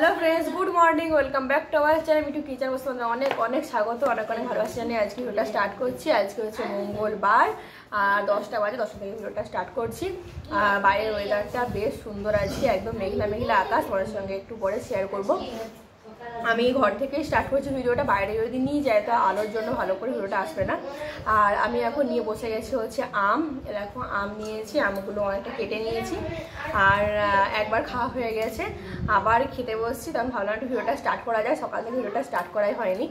hello friends good morning welcome back to our channel Mithu kitchen বস্তু অনেক অনেক স্বাগত অনেক অনেক ভালোবাসি জানিয়ে আজকে ভিডিওটা স্টার্ট করছি আজকে হচ্ছে মঙ্গলবার আর দশটা বাজে দশটা থেকে ভিডিওটা স্টার্ট করছি আর বাইরের ওয়েদারটা বেশ সুন্দর আছে একদম মেঘলা মেঘলা আকাশ ওনার সঙ্গে একটু পরে শেয়ার করবো আমি ঘর থেকে স্টার্ট করছি ভিডিওটা বাইরে যদি নিয়ে যায় তো আলোর জন্য ভালো করে ভিডিওটা আসবে না আর আমি এখন নিয়ে বসে গেছি হচ্ছে আম এরকম আম নিয়েছি আমগুলো অনেকটা কেটে নিয়েছি আর একবার খাওয়া হয়ে গেছে আবার খেতে বসছি তখন ভাবলাম ভিডিওটা স্টার্ট করা যায় সকাল থেকে ভিডিওটা স্টার্ট করাই হয়নি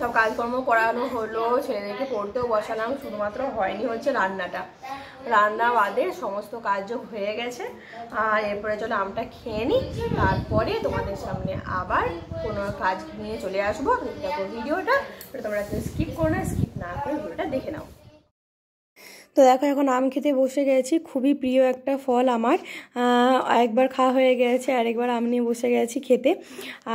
সব কাজকর্ম করানো হলো ছেলেদেরকে পড়তেও বসালাম শুধুমাত্র হয়নি হচ্ছে রান্নাটা রান্না বাদে সমস্ত কাজও হয়ে গেছে আর এরপরে চলো আমটা খেয়ে নিই তারপরে তোমাদের সামনে আবার কোনো কাজ নিয়ে চলে আসবো ভিডিওটা তোমরা স্কিপ করো না স্কিপ না করে ভিডিওটা দেখে নাও তো দেখো এখন আম খেতে বসে গেছি খুবই প্রিয় একটা ফল আমার একবার খাওয়া হয়ে গেছে আর একবার আম নিয়ে বসে গেছি খেতে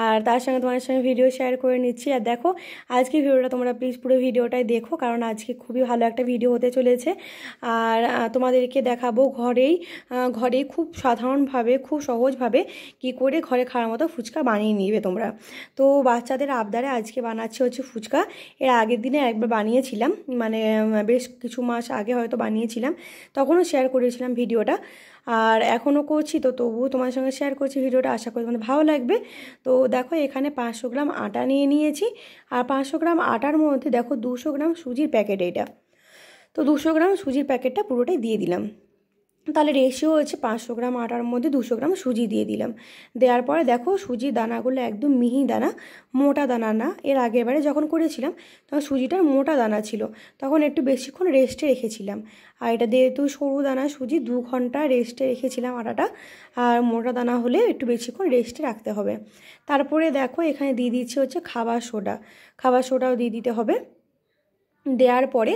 আর তার সঙ্গে তোমাদের সঙ্গে ভিডিও শেয়ার করে নিচ্ছি আর দেখো আজকে ভিডিওটা তোমরা প্লিজ পুরো ভিডিওটাই দেখো কারণ আজকে খুবই ভালো একটা ভিডিও হতে চলেছে আর তোমাদেরকে দেখাবো ঘরেই ঘরেই খুব সাধারণভাবে খুব সহজভাবে কি করে ঘরে খাওয়ার মতো ফুচকা বানিয়ে নিবে তোমরা তো বাচ্চাদের আবদারে আজকে বানাচ্ছি হচ্ছে ফুচকা এর আগের দিনে একবার বানিয়েছিলাম মানে বেশ কিছু মাস আগে হয় হয়তো বানিয়েছিলাম তখনও শেয়ার করেছিলাম ভিডিওটা আর এখনও করছি তো তবুও তোমার সঙ্গে শেয়ার করছি ভিডিওটা আশা করি তোমাদের ভালো লাগবে তো দেখো এখানে পাঁচশো গ্রাম আটা নিয়ে নিয়েছি আর পাঁচশো গ্রাম আটার মধ্যে দেখো দুশো গ্রাম সুজির প্যাকেট এটা তো দুশো গ্রাম সুজির প্যাকেটটা পুরোটাই দিয়ে দিলাম তাহলে রেশিও হচ্ছে পাঁচশো গ্রাম আটার মধ্যে দুশো গ্রাম সুজি দিয়ে দিলাম দেওয়ার পরে দেখো সুজির দানাগুলো একদম মিহি দানা মোটা দানা না এর আগের বারে যখন করেছিলাম তখন সুজিটার মোটা দানা ছিল তখন একটু বেশিক্ষণ রেস্টে রেখেছিলাম আর এটা যেহেতু সরু দানা সুজি দু ঘন্টা রেস্টে রেখেছিলাম আটাটা আর মোটা দানা হলে একটু বেশিক্ষণ রেস্টে রাখতে হবে তারপরে দেখো এখানে দিয়ে দিচ্ছে হচ্ছে খাবার সোডা খাবার সোডাও দিয়ে দিতে হবে দেওয়ার পরে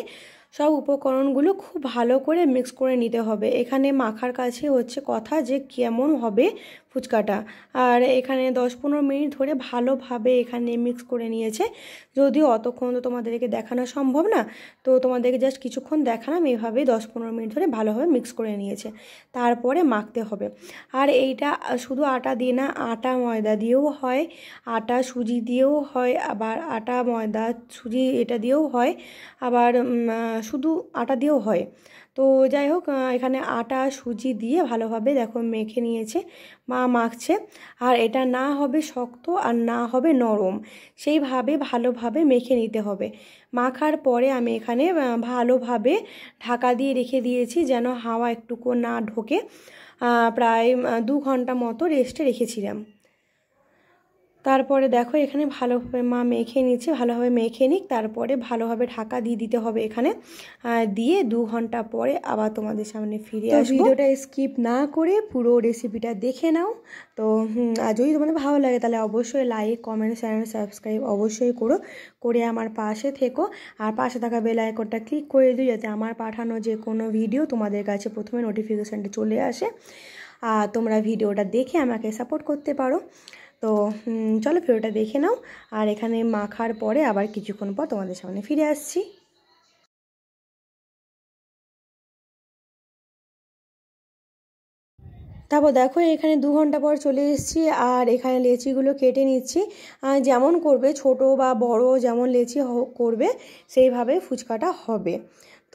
সব উপকরণগুলো খুব ভালো করে মিক্স করে নিতে হবে এখানে মাখার কাছে হচ্ছে কথা যে কেমন হবে ফুচকাটা আর এখানে দশ পনেরো মিনিট ধরে ভালোভাবে এখানে মিক্স করে নিয়েছে যদিও অতক্ষণ তো তোমাদেরকে দেখানো সম্ভব না তো তোমাদেরকে জাস্ট কিছুক্ষণ দেখালাম এইভাবে দশ পনেরো মিনিট ধরে ভালোভাবে মিক্স করে নিয়েছে তারপরে মাখতে হবে আর এইটা শুধু আটা দিয়ে না আটা ময়দা দিয়েও হয় আটা সুজি দিয়েও হয় আবার আটা ময়দা সুজি এটা দিয়েও হয় আবার শুধু আটা দিয়েও হয় তো যাই হোক এখানে আটা সুজি দিয়ে ভালোভাবে দেখো মেখে নিয়েছে মা মাখছে আর এটা না হবে শক্ত আর না হবে নরম সেইভাবে ভালোভাবে মেখে নিতে হবে মাখার পরে আমি এখানে ভালোভাবে ঢাকা দিয়ে রেখে দিয়েছি যেন হাওয়া একটুকু না ঢোকে প্রায় দু ঘন্টা মতো রেস্টে রেখেছিলাম তারপরে দেখো এখানে ভালোভাবে মা মেখে নিচ্ছে ভালোভাবে মেখে নিক তারপরে ভালোভাবে ঢাকা দিয়ে দিতে হবে এখানে দিয়ে দু ঘন্টা পরে আবার তোমাদের সামনে ফিরে আসবো ভিডিওটা স্কিপ না করে পুরো রেসিপিটা দেখে নাও তো আর যদি তোমাদের ভালো লাগে তাহলে অবশ্যই লাইক কমেন্ট চ্যানেল সাবস্ক্রাইব অবশ্যই করো করে আমার পাশে থেকো আর পাশে থাকা বেল আইকনটা ক্লিক করে দিও যাতে আমার পাঠানো যে কোনো ভিডিও তোমাদের কাছে প্রথমে নোটিফিকেশানটা চলে আসে আর তোমরা ভিডিওটা দেখে আমাকে সাপোর্ট করতে পারো তো চলো ভিডিওটা দেখে নাও আর এখানে মাখার পরে আবার কিছুক্ষণ পর তোমাদের সামনে ফিরে আসছি তারপর দেখো এখানে দু ঘন্টা পর চলে এসেছি আর এখানে লেচিগুলো কেটে নিচ্ছি যেমন করবে ছোট বা বড় যেমন লেচি করবে সেইভাবে ফুচকাটা হবে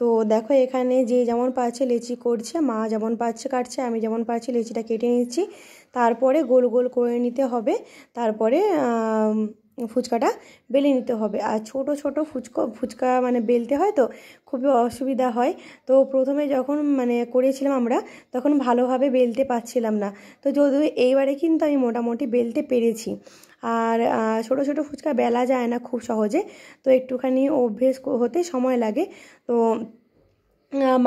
তো দেখো এখানে যে যেমন পাচ্ছে লেচি করছে মা যেমন পাচ্ছে কাটছে আমি যেমন পাচ্ছি লেচিটা কেটে নিচ্ছি তারপরে গোল গোল করে নিতে হবে তারপরে ফুচকাটা বেলে নিতে হবে আর ছোট ছোট ফুচকা ফুচকা মানে বেলতে হয় তো খুবই অসুবিধা হয় তো প্রথমে যখন মানে করেছিলাম আমরা তখন ভালোভাবে বেলতে পারছিলাম না তো যদিও এইবারে কিন্তু আমি মোটামুটি বেলতে পেরেছি আর ছোট ছোট ফুচকা বেলা যায় না খুব সহজে তো একটুখানি অভ্যেস হতে সময় লাগে তো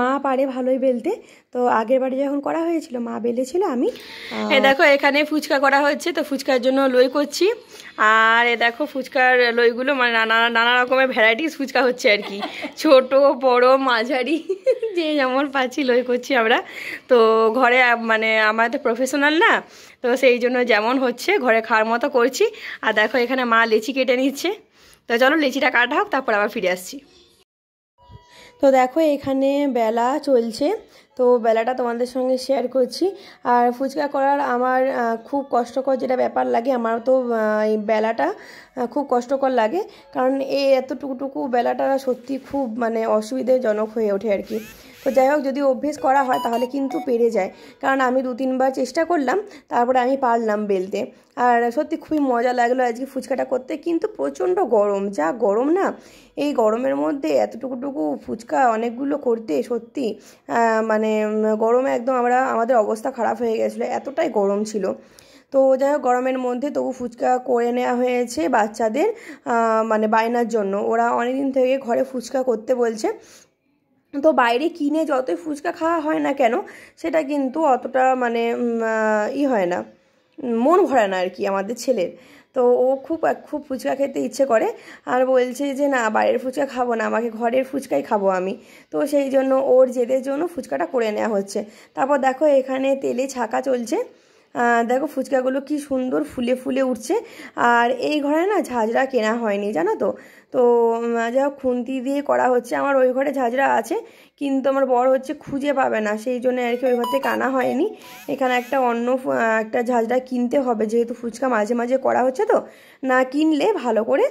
মা পারে ভালোই বেলতে তো আগের বারে যখন করা হয়েছিল মা বেলেছিল আমি এ দেখো এখানে ফুচকা করা হচ্ছে তো ফুচকার জন্য লই করছি আর এ দেখো ফুচকার লইগুলো মানে নানা নানা রকমের ভ্যারাইটিস ফুচকা হচ্ছে আর কি ছোট বড় মাঝারি যে যেমন পাচ্ছি লই করছি আমরা তো ঘরে মানে আমার তো প্রফেশনাল না তো সেই জন্য যেমন হচ্ছে ঘরে খাওয়ার মতো করছি আর দেখো এখানে মা লেচি কেটে নিচ্ছে তো চলো লেচিটা কাটা হোক তারপর আবার ফিরে আসছি তো দেখো এখানে বেলা চলছে তো বেলাটা তোমাদের সঙ্গে শেয়ার করছি আর ফুচকা করার আমার খুব কষ্টকর যেটা ব্যাপার লাগে আমার তো এই বেলাটা খুব কষ্টকর লাগে কারণ এই এতটুকুটুকু বেলাটা সত্যি খুব মানে অসুবিধাজনক হয়ে ওঠে আর কি তো যাই হোক যদি অভ্যেস করা হয় তাহলে কিন্তু পেরে যায় কারণ আমি দু তিনবার চেষ্টা করলাম তারপরে আমি পারলাম বেলতে আর সত্যি খুবই মজা লাগলো আজকে ফুচকাটা করতে কিন্তু প্রচণ্ড গরম যা গরম না এই গরমের মধ্যে এতটুকুটুকু ফুচকা অনেকগুলো করতে সত্যি মানে মানে গরমে একদম আমরা আমাদের অবস্থা খারাপ হয়ে গেছিলো এতটাই গরম ছিল তো যাই হোক গরমের মধ্যে তবু ফুচকা করে নেওয়া হয়েছে বাচ্চাদের মানে বায়নার জন্য ওরা অনেকদিন থেকে ঘরে ফুচকা করতে বলছে তো বাইরে কিনে যতই ফুচকা খাওয়া হয় না কেন সেটা কিন্তু অতটা মানে ই হয় না মন ভরে না আর কি আমাদের ছেলের তো ও খুব খুব ফুচকা খেতে ইচ্ছে করে আর বলছে যে না বাইরের ফুচকা খাবো না আমাকে ঘরের ফুচকাই খাবো আমি তো সেই জন্য ওর জেদের জন্য ফুচকাটা করে নেওয়া হচ্ছে তারপর দেখো এখানে তেলে ছাকা চলছে দেখো ফুচকাগুলো কি সুন্দর ফুলে ফুলে উঠছে আর এই ঘরে না ঝাঁঝরা কেনা হয়নি জানো তো তো যা খুন্তি দিয়ে করা হচ্ছে আমার ওই ঘরে ঝাঁঝরা আছে কিন্তু আমার বড় হচ্ছে খুঁজে পাবে না সেই জন্য আর কি ওই ঘর থেকে আনা হয়নি এখানে একটা অন্য একটা ঝাঁঝরা কিনতে হবে যেহেতু ফুচকা মাঝে মাঝে করা হচ্ছে তো না কিনলে ভালো করে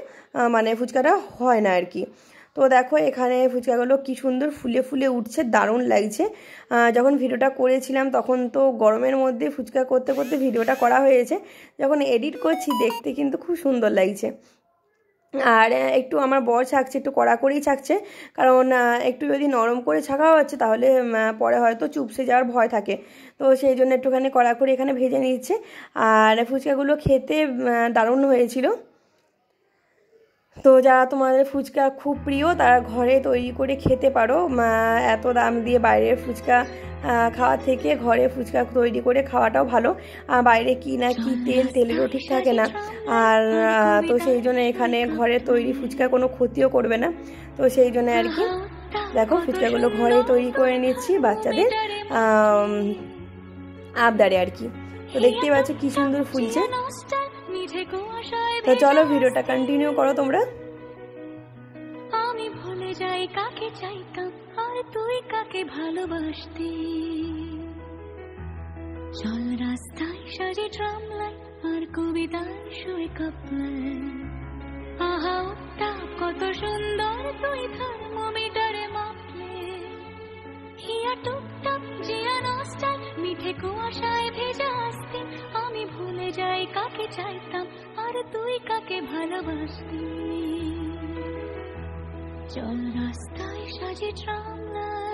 মানে ফুচকাটা হয় না আর কি তো দেখো এখানে ফুচকাগুলো কি সুন্দর ফুলে ফুলে উঠছে দারুণ লাগছে যখন ভিডিওটা করেছিলাম তখন তো গরমের মধ্যে ফুচকা করতে করতে ভিডিওটা করা হয়েছে যখন এডিট করছি দেখতে কিন্তু খুব সুন্দর লাগছে আর একটু আমার বর ছাকছে একটু কড়া করেই ছাকছে কারণ একটু যদি নরম করে ছাকা হচ্ছে তাহলে পরে হয়তো চুপসে যাওয়ার ভয় থাকে তো সেই জন্য একটুখানি কড়া করে এখানে ভেজে নিচ্ছে আর ফুচকাগুলো খেতে দারুণ হয়েছিল তো যারা তোমাদের ফুচকা খুব প্রিয় তারা ঘরে তৈরি করে খেতে পারো এত দাম দিয়ে বাইরের ফুচকা খাওয়া থেকে ঘরে ফুচকা তৈরি করে খাওয়াটাও ভালো আর বাইরে কি না কি তেল তেলেরও ঠিক থাকে না আর হ্যাঁ, তো সেই জন্য এখানে ঘরে তৈরি ফুচকা কোনো ক্ষতিও করবে না তো সেই জন্য আর কি দেখো ফুচকাগুলো ঘরে তৈরি করে নিচ্ছি বাচ্চাদের আবদারে আর কি তো দেখতেই পাচ্ছ কী সুন্দর ফুলছে তো চলো ভিডিওটা কন্টিনিউ করো তোমরা আমি ভুলে যাই কাকে চাইতাম আর তুই কাকে ভালোবাসতি চল রাস্তায় সাজে ট্রাম লাইন আর কবিতার সুরে আহা কত সুন্দর তুই টিকিয়া টুকটাক জিয়া নস্টাল মিঠে কুয়াশায় ভেজা আসতি আমি ভুলে যাই কাকে চাইতাম আর তুই কাকে ভালোবাসতি চল রাস্তায় সাজে ট্রাম লাইট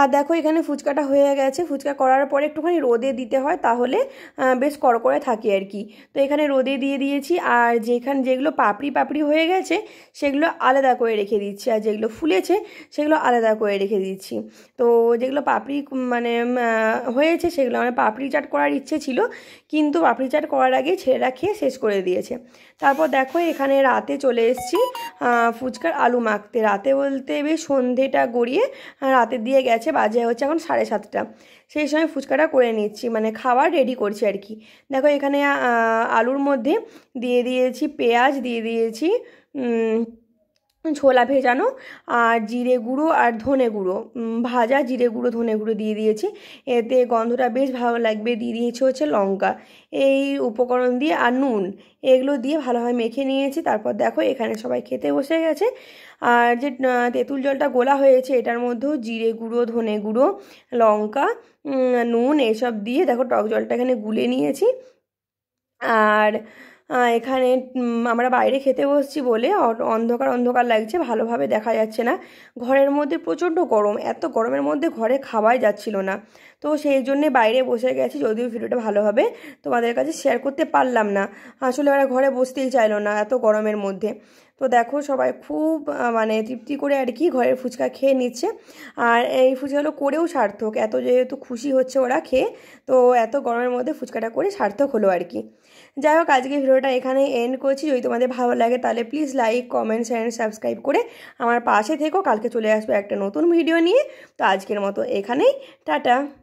আর দেখো এখানে ফুচকাটা হয়ে গেছে ফুচকা করার পরে একটুখানি রোদে দিতে হয় তাহলে বেশ করে থাকে আর কি তো এখানে রোদে দিয়ে দিয়েছি আর যেখানে যেগুলো পাপড়ি পাপড়ি হয়ে গেছে সেগুলো আলাদা করে রেখে দিচ্ছি আর যেগুলো ফুলেছে সেগুলো আলাদা করে রেখে দিচ্ছি তো যেগুলো পাপড়ি মানে হয়েছে সেগুলো আমার পাপড়ি চাট করার ইচ্ছে ছিল কিন্তু পাপড়ি চাট করার আগে ছেলেরা খেয়ে শেষ করে দিয়েছে তারপর দেখো এখানে রাতে চলে এসেছি ফুচকার আলু মাখতে রাতে বলতে বেশ সন্ধেটা গড়িয়ে রাতে দিয়ে গেছে বাজে হচ্ছে এখন সাড়ে সাতটা সেই সময় ফুচকাটা করে নিচ্ছি মানে খাবার রেডি করছি আর কি দেখো এখানে আলুর মধ্যে দিয়ে দিয়েছি পেঁয়াজ দিয়ে দিয়েছি ছোলা ভেজানো আর জিরে গুঁড়ো আর ধনে গুঁড়ো ভাজা জিরে গুঁড়ো ধনে গুঁড়ো দিয়ে দিয়েছি এতে গন্ধটা বেশ ভালো লাগবে দিয়ে দিয়েছি হচ্ছে লঙ্কা এই উপকরণ দিয়ে আর নুন এগুলো দিয়ে ভালোভাবে মেখে নিয়েছি তারপর দেখো এখানে সবাই খেতে বসে গেছে আর যে তেঁতুল জলটা গোলা হয়েছে এটার মধ্যেও জিরে গুঁড়ো ধনে গুঁড়ো লঙ্কা নুন এসব দিয়ে দেখো টক জলটা এখানে গুলে নিয়েছি আর এখানে আমরা বাইরে খেতে বসছি বলে অন্ধকার অন্ধকার লাগছে ভালোভাবে দেখা যাচ্ছে না ঘরের মধ্যে প্রচণ্ড গরম এত গরমের মধ্যে ঘরে খাওয়াই যাচ্ছিল না তো সেই জন্যে বাইরে বসে গেছি যদিও ভিডিওটা ভালোভাবে তোমাদের কাছে শেয়ার করতে পারলাম না আসলে ওরা ঘরে বসতেই চাইলো না এত গরমের মধ্যে তো দেখো সবাই খুব মানে তৃপ্তি করে আর কি ঘরের ফুচকা খেয়ে নিচ্ছে আর এই ফুচকাগুলো করেও সার্থক এত যেহেতু খুশি হচ্ছে ওরা খেয়ে তো এত গরমের মধ্যে ফুচকাটা করে সার্থক হলো আর কি যাই হোক আজকে ভিডিওটা এখানে এন্ড করছি যদি তোমাদের ভালো লাগে তাহলে please like comments and subscribe করে আমার পাশে থেকো কালকে চলে আসবো একটা নতুন ভিডিও নিয়ে তো আজকের মতো এখানেই টাটা